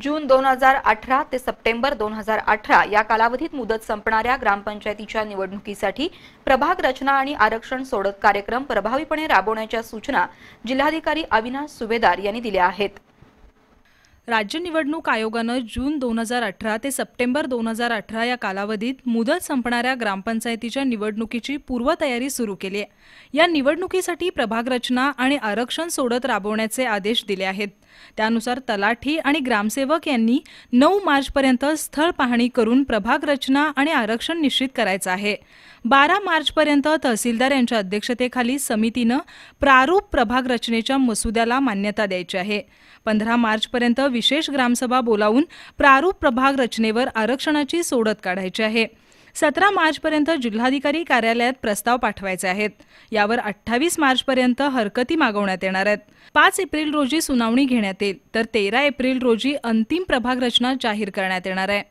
जून दोन हजार अठरा ते सप्टेंबर दोन हजार अठरा या कालावधीत मुदत संपणाऱ्या ग्रामपंचायतीच्या निवडणुकीसाठी प्रभाग रचना आणि आरक्षण सोडत कार्यक्रम प्रभावीपणे राबवण्याच्या सूचना जिल्हाधिकारी अविनाश सुभेदार यांनी दिल्या आहेत राज्य निवडणूक आयोगानं जून दोन हजार अठरा ते सप्टेंबर दोन हजार अठरा या कालावधीत मुदत संपणाऱ्या ग्रामपंचायतीच्या निवडणुकीची पूर्वतयारी सुरू केली आहे या निवडणुकीसाठी प्रभाग रचना आणि आरक्षण सोडत राबवण्याचे आदेश दिले आहेत त्यानुसार तलाठी आणि ग्रामसेवक यांनी नऊ मार्चपर्यंत स्थळ पाहणी करून प्रभाग रचना आणि आरक्षण निश्चित करायचं आहे बारा मार्चपर्यंत तहसीलदार यांच्या अध्यक्षतेखाली समितीनं प्रारूप प्रभाग रचनेच्या मसुद्याला मान्यता द्यायची आहे पंधरा मार्चपर्यंत विशेष ग्रामसभा बोलावून प्रारूप प्रभाग रचनेवर आरक्षणाची सोडत काढायची आहे सतरा मार्चपर्यंत जिल्हाधिकारी कार्यालयात प्रस्ताव पाठवायचे आहेत यावर अठ्ठावीस मार्चपर्यंत हरकती मागवण्यात येणार आहेत पाच एप्रिल रोजी सुनावणी घेण्यात येईल तर तेरा एप्रिल रोजी अंतिम प्रभाग रचना जाहीर करण्यात येणार आहे